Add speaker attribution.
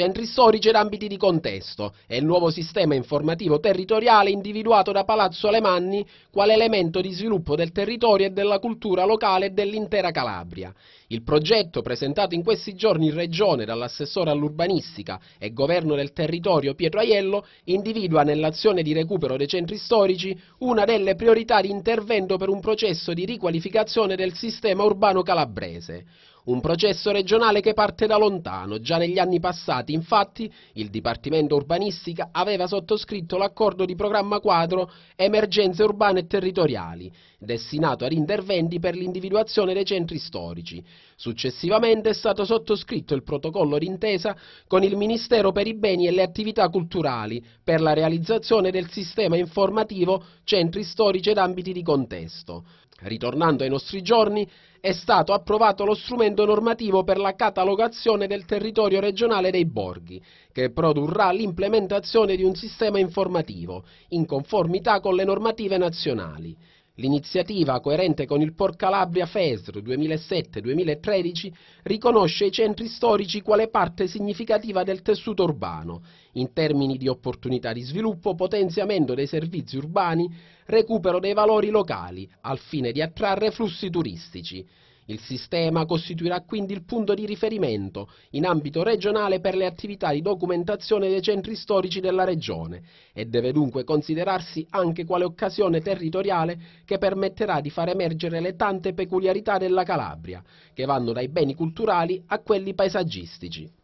Speaker 1: centri storici ed ambiti di contesto. e il nuovo sistema informativo territoriale individuato da Palazzo Alemanni quale elemento di sviluppo del territorio e della cultura locale dell'intera Calabria. Il progetto, presentato in questi giorni in Regione dall'assessore all'urbanistica e governo del territorio Pietro Aiello, individua nell'azione di recupero dei centri storici una delle priorità di intervento per un processo di riqualificazione del sistema urbano calabrese. Un processo regionale che parte da lontano. Già negli anni passati, infatti, il Dipartimento Urbanistica aveva sottoscritto l'accordo di programma quadro Emergenze urbane e territoriali, destinato ad interventi per l'individuazione dei centri storici. Successivamente è stato sottoscritto il protocollo d'intesa con il Ministero per i beni e le attività culturali per la realizzazione del sistema informativo centri storici ed ambiti di contesto. Ritornando ai nostri giorni, è stato approvato lo strumento normativo per la catalogazione del territorio regionale dei borghi, che produrrà l'implementazione di un sistema informativo, in conformità con le normative nazionali. L'iniziativa, coerente con il Port Calabria FESR 2007-2013, riconosce i centri storici quale parte significativa del tessuto urbano, in termini di opportunità di sviluppo, potenziamento dei servizi urbani, recupero dei valori locali, al fine di attrarre flussi turistici. Il sistema costituirà quindi il punto di riferimento in ambito regionale per le attività di documentazione dei centri storici della regione e deve dunque considerarsi anche quale occasione territoriale che permetterà di far emergere le tante peculiarità della Calabria, che vanno dai beni culturali a quelli paesaggistici.